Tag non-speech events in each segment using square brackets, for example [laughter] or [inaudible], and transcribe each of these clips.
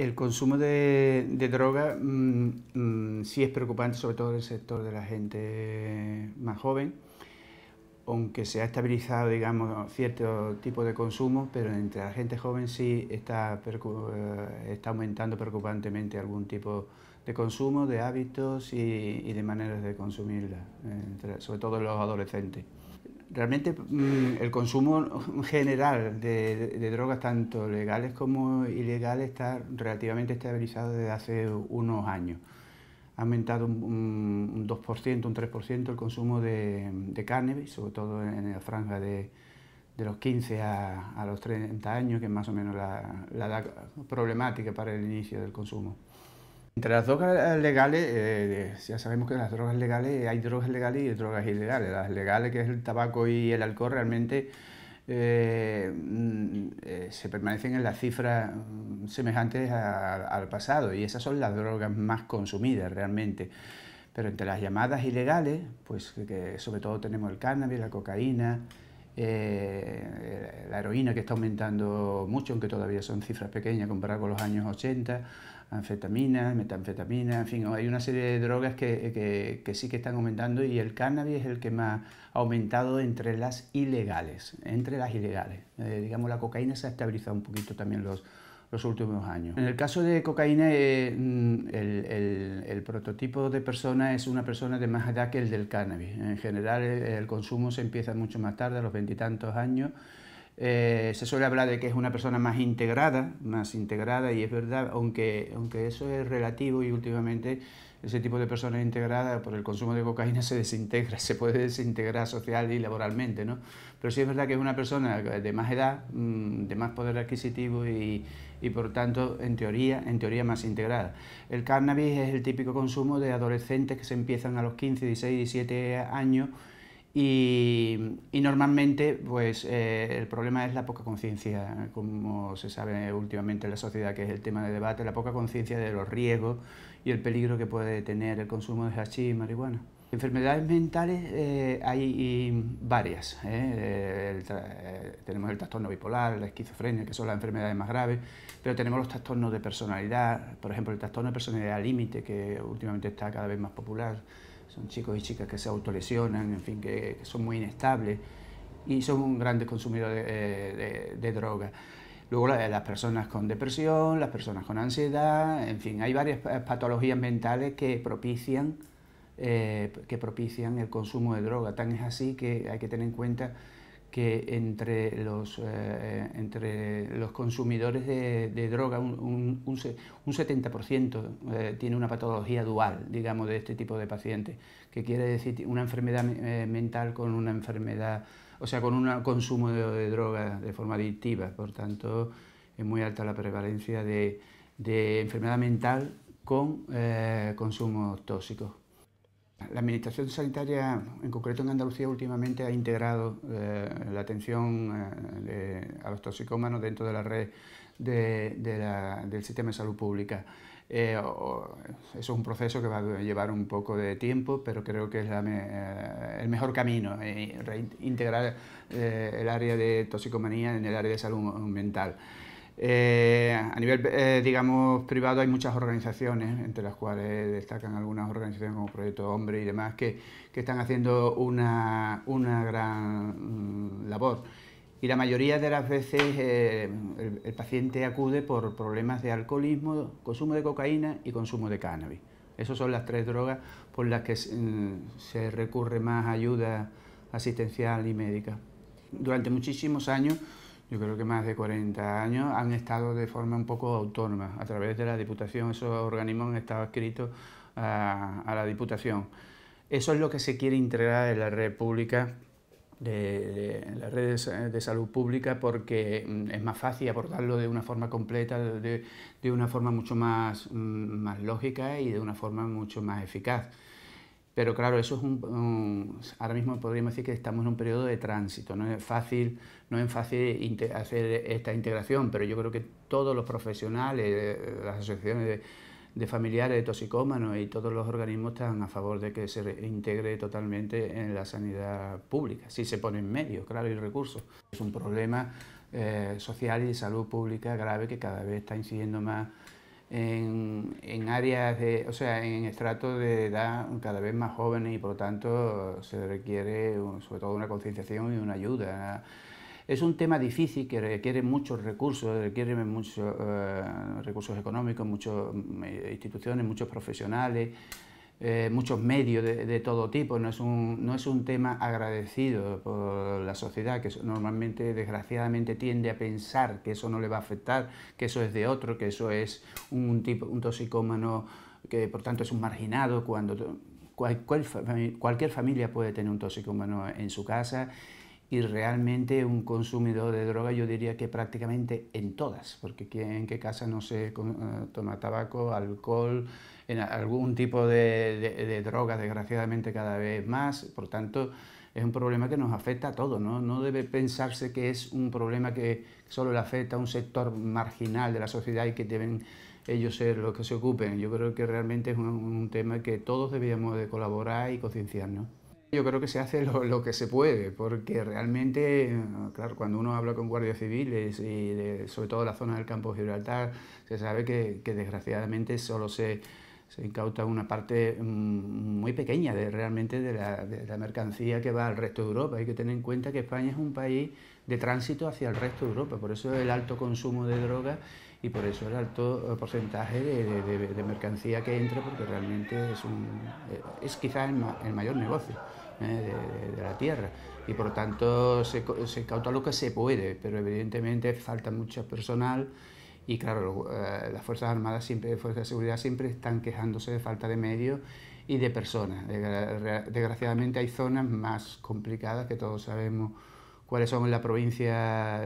El consumo de, drogas mm, mm, sí es preocupante, sobre todo en el sector de la gente más joven, aunque se ha estabilizado, digamos, cierto tipo de consumo, pero entre la gente joven sí está, eh, aumentando preocupantemente algún tipo de consumo, de hábitos y, de maneras de consumirla, eh, sobre todo en los adolescentes. Realmente mm, el consumo general de, drogas, tanto legales como ilegales, está relativamente estabilizado desde hace unos años. Ha aumentado un, 2%, un 3% el consumo de, cannabis, sobre todo en la franja de, los 15 a, los 30 años, que es más o menos la, la edad problemática para el inicio del consumo. Entre las drogas legales, eh, eh, ya sabemos que las drogas legales, hay drogas legales y drogas ilegales. Las legales, que es el tabaco y el alcohol, realmente eh, mm, se permanecen en las cifras mm, semejantes al pasado y esas son las drogas más consumidas realmente. Pero entre las llamadas ilegales, pues sobre todo tenemos el cannabis, la cocaína, la heroína que está aumentando mucho, aunque todavía son cifras pequeñas comparado con los años 80, anfetaminas, metanfetaminas, en fin, hay una serie de drogas que, sí que están aumentando y el cannabis es el que más ha aumentado entre las ilegales, entre las ilegales. Eh, digamos, la cocaína se ha estabilizado un poquito también los, últimos años. En el caso de cocaína, eh, mm, el, prototipo de persona es una persona de más edad que el del cannabis. En general, eh, el consumo se empieza mucho más tarde, a los veintitantos años, eh, se suele hablar de que es una persona más integrada, más integrada, y es verdad, aunque, aunque eso es relativo y últimamente ese tipo de personas integradas por el consumo de cocaína [laughs] se desintegra, se puede desintegrar social y laboralmente, ¿no? Pero sí es verdad que es una persona de más edad, mm, de más poder adquisitivo y, por tanto, en teoría, en teoría más integrada. El cannabis es el típico consumo de adolescentes que se empiezan a los 15, 16, 17 años y, normalmente, pues eh, el problema es la poca conciencia, como se sabe últimamente en la sociedad, que es el tema de debate, la poca conciencia de los riesgos y el peligro que puede tener el consumo de hachís y marihuana. Enfermedades mentales eh, hay varias. ¿eh? tenemos el trastorno bipolar, la esquizofrenia, que son las enfermedades más graves, pero tenemos los trastornos de personalidad, por ejemplo, el trastorno de personalidad límite, que últimamente está cada vez más popular, son chicos y chicas que se autolesionan, en fin, que, son muy inestables y son un gran consumidor de, drogas. Luego las personas con depresión, las personas con ansiedad, en fin, hay varias patologías mentales que propician, eh, que propician el consumo de droga. Tan es así que hay que tener en cuenta que entre los, eh, eh, entre los consumidores de, droga un, un, un 70% eh, tiene una patología dual, digamos, de este tipo de pacientes, que quiere decir una enfermedad mental con una enfermedad, o sea, con un consumo de, droga de forma adictiva. Por tanto, es muy alta la prevalencia de, de enfermedad mental con consumo tóxico. La Administración Sanitaria, en concreto en Andalucía, últimamente ha integrado eh, la atención eh, a los toxicómanos dentro de la red del sistema de salud pública. Eh, eso es un proceso que va a llevar un poco de tiempo, pero creo que es el mejor camino, integrar el área de toxicomanía en el área de salud mental. Eh, a nivel, eh, digamos, privado hay muchas organizaciones, entre las cuales destacan algunas organizaciones como Proyecto Hombre y demás, que, están haciendo una, gran mm, labor. Y la mayoría de las veces eh, el, paciente acude por problemas de alcoholismo, consumo de cocaína y consumo de cannabis. Esas son las tres drogas por las que mm, se recurre más ayuda asistencial y médica. Durante muchísimos años yo creo que más de 40 años, han estado de forma un poco autónoma. A través de la Diputación, esos organismos han estado escritos a, la Diputación. Eso es lo que se quiere integrar en la red pública, de, la red de, salud pública, porque mm, es más fácil abordarlo de una forma completa, de, una forma mucho mm, más lógica y de una forma mucho más eficaz. Pero claro, eso es un, ahora mismo podríamos decir que estamos en un periodo de tránsito, no es fácil, no es fácil hacer esta integración, pero yo creo que todos los profesionales, las asociaciones de, familiares de toxicómanos y todos los organismos están a favor de que se integre totalmente en la sanidad pública, si se pone en medio, claro, y recursos. Es un problema eh, social y de salud pública grave que cada vez está incidiendo más en, en, áreas de, o sea, en estratos de edad cada vez más jóvenes y por lo tanto se requiere sobre todo una concienciación y una ayuda. Es un tema difícil que requiere muchos recursos, requiere muchos eh, recursos económicos, muchas eh, instituciones, muchos profesionales. Eh, muchos medios de, todo tipo, no es, un, tema agradecido por la sociedad, que normalmente, desgraciadamente, tiende a pensar que eso no le va a afectar, que eso es de otro, que eso es un, tipo, un toxicómano que por tanto es un marginado, cuando cualquier familia puede tener un toxicómano en su casa y realmente un consumidor de droga yo diría que prácticamente en todas, porque en qué casa no se eh, toma tabaco, alcohol, en algún tipo de, de, drogas desgraciadamente cada vez más, por tanto es un problema que nos afecta a todos, ¿no? no debe pensarse que es un problema que solo le afecta a un sector marginal de la sociedad y que deben ellos ser los que se ocupen. Yo creo que realmente es un, tema que todos debíamos de colaborar y concienciarnos yo creo que se hace lo, que se puede, porque realmente, eh, claro, cuando uno habla con guardias civiles y sobre todo la zona del campo de Gibraltar, se sabe que, desgraciadamente solo se, incauta una parte mm, muy pequeña de, realmente de la, de la, mercancía que va al resto de Europa. Hay que tener en cuenta que España es un país de tránsito hacia el resto de Europa, por eso el alto consumo de drogas y por eso el alto eh, porcentaje de, mercancía que entra, porque realmente es, eh, es quizás el, mayor negocio eh, de, la tierra. Y por lo tanto se, se cauta lo que se puede, pero evidentemente falta mucho personal. Y claro, las Fuerzas Armadas, siempre, Fuerzas de Seguridad siempre están quejándose de falta de medios y de personas. Desgraciadamente hay zonas más complicadas que todos sabemos cuáles son en la provincia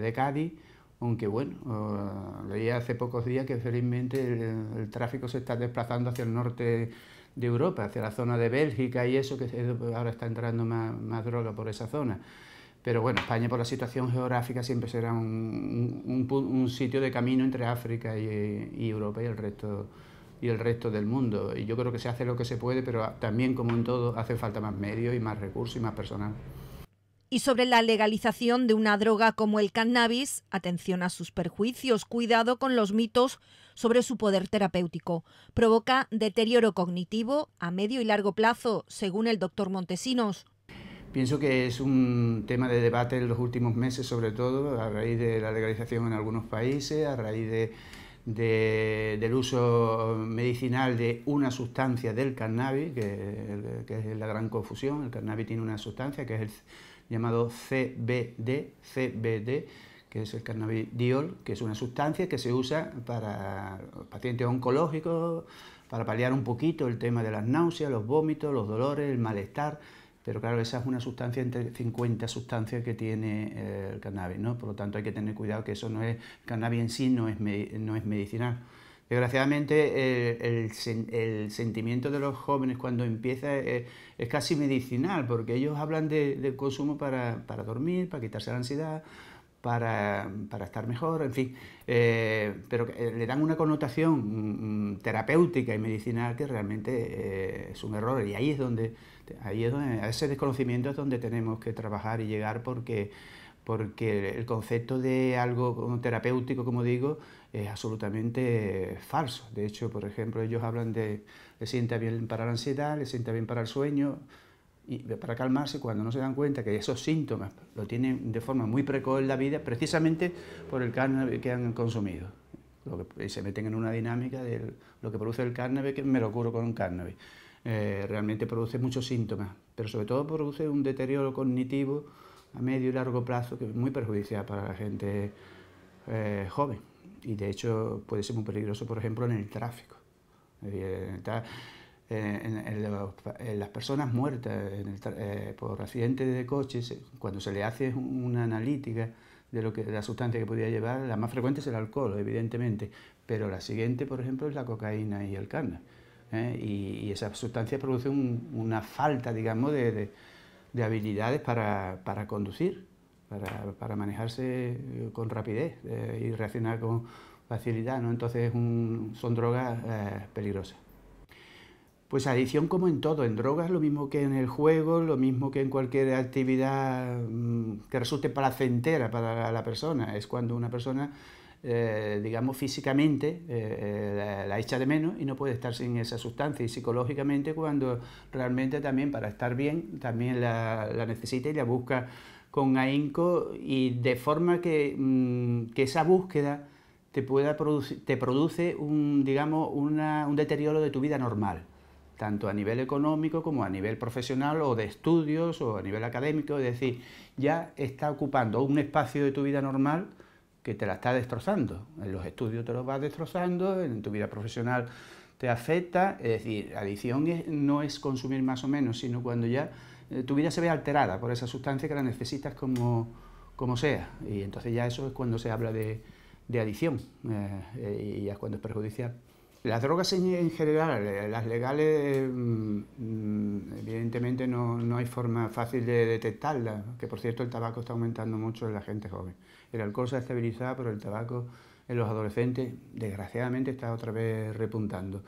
de Cádiz aunque bueno, leía hace pocos días que felizmente el, tráfico se está desplazando hacia el norte de Europa, hacia la zona de Bélgica y eso, que pues, ahora está entrando más, droga por esa zona. Pero bueno, España por la situación geográfica siempre será un, sitio de camino entre África y, Europa y el, resto, y el resto del mundo. Y yo creo que se hace lo que se puede, pero también como en todo hace falta más medios y más recursos y más personal y sobre la legalización de una droga como el cannabis, atención a sus perjuicios, cuidado con los mitos sobre su poder terapéutico. Provoca deterioro cognitivo a medio y largo plazo, según el doctor Montesinos. Pienso que es un tema de debate en los últimos meses, sobre todo a raíz de la legalización en algunos países, a raíz de, del uso medicinal de una sustancia del cannabis, que, que es la gran confusión. El cannabis tiene una sustancia que es el llamado CBD, CBD que es el cannabidiol, que es una sustancia que se usa para pacientes oncológicos, para paliar un poquito el tema de las náuseas, los vómitos, los dolores, el malestar, pero claro, esa es una sustancia entre 50 sustancias que tiene eh, el cannabis, ¿no? Por lo tanto hay que tener cuidado que eso no es, el cannabis en sí no es, no es medicinal. Desgraciadamente el, sentimiento de los jóvenes cuando empieza eh, es, casi medicinal, porque ellos hablan de, del consumo para, dormir, para quitarse la ansiedad, para, estar mejor, en fin, eh, pero eh, le dan una connotación mm, mm, terapéutica y medicinal que realmente es un error y ahí es donde, ahí es donde, a ese desconocimiento es donde tenemos que trabajar y llegar porque porque el concepto de algo terapéutico, como digo, es absolutamente falso. De hecho, por ejemplo, ellos hablan de le sienta bien para la ansiedad, le sienta bien para el sueño, y para calmarse cuando no se dan cuenta que esos síntomas lo tienen de forma muy precoz en la vida, precisamente por el cannabis que han consumido. Lo se meten en una dinámica de lo que produce el cannabis, que me lo curo con un cannabis. Eh, realmente produce muchos síntomas, pero sobre todo produce un deterioro cognitivo a medio y largo plazo que es muy perjudicial para la gente eh, joven y de hecho puede ser muy peligroso, por ejemplo, en el tráfico. Eh, eh, en, las personas muertas por accidentes de coches, cuando se le hace una analítica de lo que la sustancia que podía llevar, la más frecuente es el alcohol, evidentemente, pero la siguiente, por ejemplo, es la cocaína y el cannabis. Y, esa sustancia produce una falta, digamos, de de habilidades para, conducir, para, manejarse eh, con rapidez eh, y reaccionar con facilidad. ¿no? Entonces son drogas eh, peligrosas. Pues adicción como en todo, en drogas lo mismo que en el juego, lo mismo que en cualquier actividad mm, que resulte placentera para la persona. Es cuando una persona eh, digamos, físicamente eh, eh, la, echa de menos y no puede estar sin esa sustancia. Y psicológicamente cuando realmente también para estar bien también la, necesita y la busca con ahínco y de forma que, mm, que esa búsqueda te, pueda te produce un, digamos, una, un deterioro de tu vida normal tanto a nivel económico como a nivel profesional o de estudios o a nivel académico, es decir, ya está ocupando un espacio de tu vida normal que te la está destrozando. En los estudios te lo vas destrozando, en tu vida profesional te afecta. Es decir, adicción no es consumir más o menos, sino cuando ya eh, tu vida se ve alterada por esa sustancia que la necesitas como, como sea. Y entonces ya eso es cuando se habla de, de adicción eh, eh, y ya es cuando es perjudicial. Las drogas en, general, las legales, mm, evidentemente no, hay forma fácil de detectarla, que por cierto el tabaco está aumentando mucho en la gente joven. El alcohol se ha estabilizado, pero el tabaco en los adolescentes desgraciadamente está otra vez repuntando.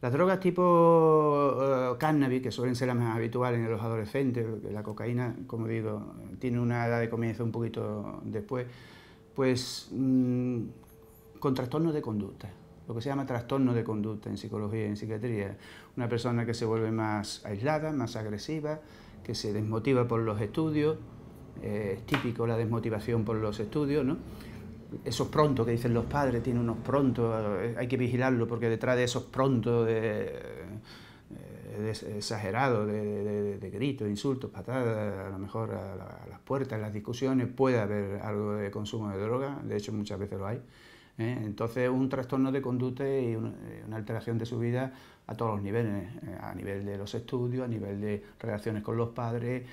Las drogas tipo eh, cannabis, que suelen ser las más habituales en los adolescentes, la cocaína, como digo, tiene una edad de comienzo un poquito después, pues mm, con trastornos de conducta lo que se llama trastorno de conducta en psicología y en psiquiatría. Una persona que se vuelve más aislada, más agresiva, que se desmotiva por los estudios, eh, es típico la desmotivación por los estudios, ¿no? Esos prontos que dicen los padres, tiene unos prontos, eh, hay que vigilarlo porque detrás de esos prontos eh, exagerados, de, de, de, gritos, insultos, patadas, a lo mejor a, las puertas, en las discusiones, puede haber algo de consumo de droga, de hecho muchas veces lo hay ¿eh? Entonces, un trastorno de conducta y eh, una alteración de su vida a todos los niveles, eh, a nivel de los estudios, a nivel de relaciones con los padres,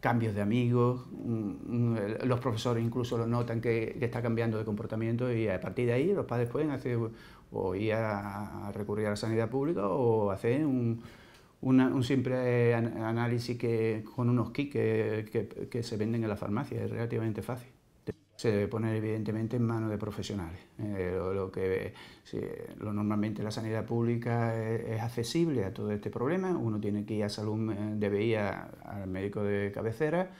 cambios de amigos, mm, mm, los profesores incluso lo notan que, está cambiando de comportamiento y a partir de ahí los padres pueden hacer o ir a, recurrir a la sanidad pública o hacer un, simple análisis que, con unos kits que se venden en la farmacia, es relativamente fácil se debe poner evidentemente en manos de profesionales. Eh, lo, que, lo normalmente la sanidad pública es, accesible a todo este problema, uno tiene que ir a salud, eh, debe ir al médico de cabecera,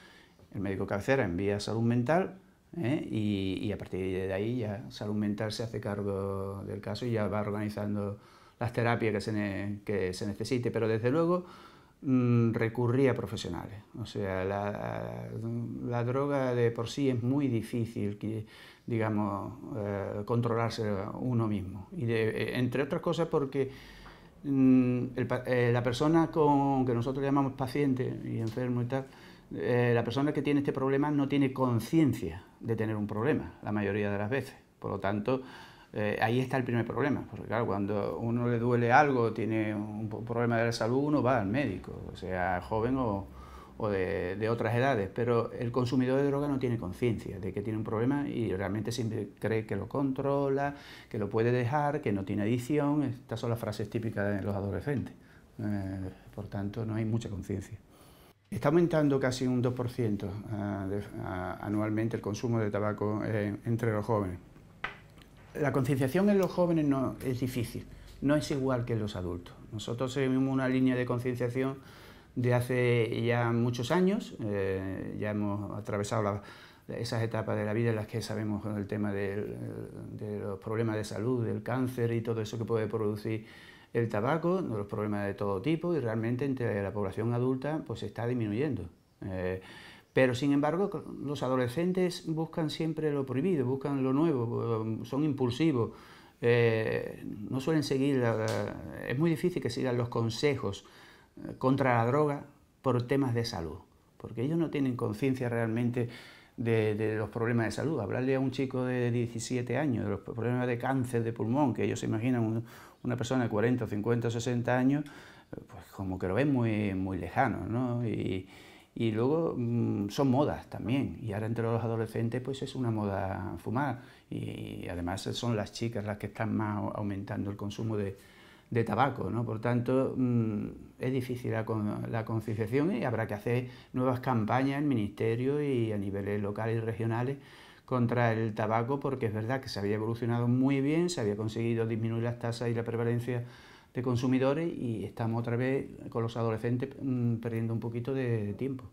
el médico de cabecera envía salud mental eh, y, a partir de ahí ya salud mental se hace cargo del caso y ya va organizando las terapias que se, que se necesite, pero desde luego Mm, recurría a profesionales. O sea, la, droga de por sí es muy difícil, digamos, eh, controlarse uno mismo. Y eh, entre otras cosas porque mm, eh, la persona con, que nosotros llamamos paciente y enfermo tal, la persona que tiene este problema no tiene conciencia de tener un problema, la mayoría de las veces. Por lo tanto, eh, ahí está el primer problema, porque claro, cuando uno le duele algo, tiene un problema de la salud, uno va al médico, sea joven o, de, otras edades, pero el consumidor de droga no tiene conciencia de que tiene un problema y realmente siempre cree que lo controla, que lo puede dejar, que no tiene adicción, estas son las frases típicas de los adolescentes, eh, por tanto no hay mucha conciencia. Está aumentando casi un 2% ah, ah, anualmente el consumo de tabaco eh, entre los jóvenes la concienciación en los jóvenes no es difícil, no es igual que en los adultos. Nosotros seguimos una línea de concienciación de hace ya muchos años, eh, ya hemos atravesado esas etapas de la vida en las que sabemos el tema de los problemas de salud, del cáncer y todo eso que puede producir el tabaco, los problemas de todo tipo y realmente entre la población adulta pues está disminuyendo. Eh, pero sin embargo, los adolescentes buscan siempre lo prohibido, buscan lo nuevo, um, son impulsivos, eh, no suelen seguir, es muy difícil que sigan los consejos eh, contra la droga por temas de salud, porque ellos no tienen conciencia realmente de, los problemas de salud. Hablarle a un chico de 17 años de los problemas de cáncer de pulmón, que ellos se imaginan una persona de 40, 50, 60 años, eh, pues como que lo ven muy, muy lejano, ¿no? Y luego mm, son modas también, y ahora entre los adolescentes pues es una moda fumar, y además son las chicas las que están más aumentando el consumo de, tabaco, ¿no? Por tanto, mm, es difícil la, la, concienciación y habrá que hacer nuevas campañas en ministerio y a niveles locales y regionales contra el tabaco, porque es verdad que se había evolucionado muy bien, se había conseguido disminuir las tasas y la prevalencia de consumidores y estamos otra vez con los adolescentes mm, perdiendo un poquito de, tiempo.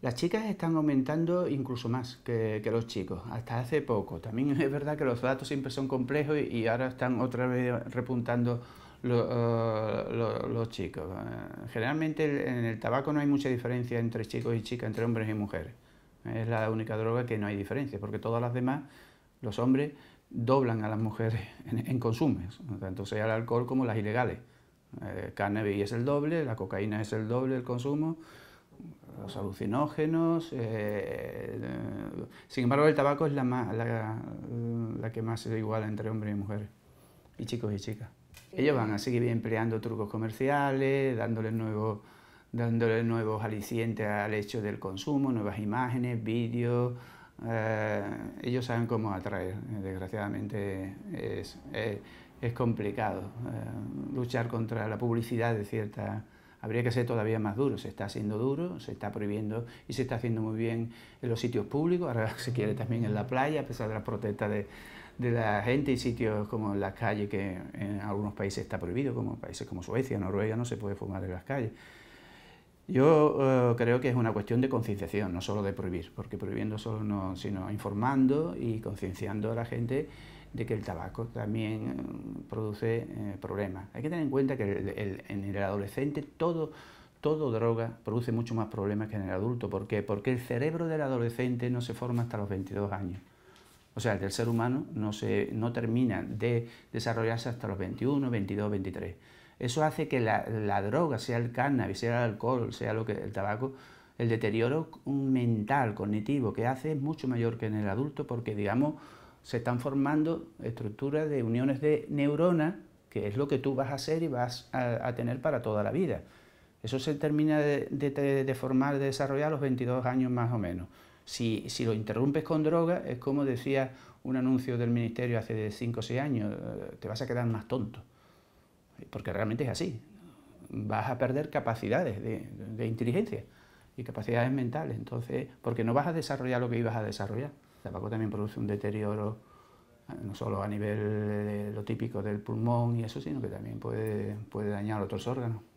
Las chicas están aumentando incluso más que, los chicos, hasta hace poco. También [laughs] es verdad que los datos siempre son complejos y, ahora están otra vez repuntando eh, los chicos. Eh, generalmente en el tabaco no hay mucha diferencia entre chicos y chicas, entre hombres y mujeres. Es la única droga que no hay diferencia, porque todas las demás los hombres doblan a las mujeres [laughs] en, en tanto sea el alcohol como las ilegales. El eh, cannabis es el doble, la cocaína es el doble del consumo, los alucinógenos. Eh, eh, sin embargo, el tabaco es la, que más se igual entre hombres y mujeres, y chicos y chicas. Ellos van a seguir empleando trucos comerciales, dándole nuevos dándole nuevos alicientes al hecho del consumo, nuevas imágenes, vídeos, eh, ellos saben cómo atraer. Eh, desgraciadamente es, eh, complicado luchar contra la publicidad de cierta... Habría que ser todavía más duro, se está haciendo duro, se está prohibiendo y se está haciendo muy bien en los sitios públicos, ahora se [laughs] quiere también en la playa, a pesar de las protestas de, la gente y sitios como en las calles que en algunos países está prohibido, como países como Suecia, Noruega, no se puede fumar en las calles. Yo eh, creo que es una cuestión de concienciación, no solo de prohibir, porque prohibiendo solo no, sino informando y concienciando a la gente de que el tabaco también eh, produce eh, problemas. Hay que tener en cuenta que en el adolescente todo, todo droga produce mucho más problemas que en el adulto. ¿Por qué? Porque el cerebro del adolescente no se forma hasta los 22 años. O sea, el del ser humano no, se, no termina de desarrollarse hasta los 21, 22, 23. Eso hace que la, droga, sea el cannabis, sea el alcohol, sea lo que el tabaco, el deterioro mental, cognitivo que hace es mucho mayor que en el adulto porque, digamos, se están formando estructuras de uniones de neuronas, que es lo que tú vas a hacer y vas a, tener para toda la vida. Eso se termina de, formar, de desarrollar a los 22 años más o menos. Si, si, lo interrumpes con droga, es como decía un anuncio del ministerio hace 5 o 6 años, eh, te vas a quedar más tonto porque realmente es así. Vas a perder capacidades de, inteligencia y capacidades mentales, entonces, porque no vas a desarrollar lo que ibas a desarrollar. El tabaco también produce un deterioro, ah, no solo a nivel lo típico del pulmón y eso, sino que también puede, puede dañar otros órganos.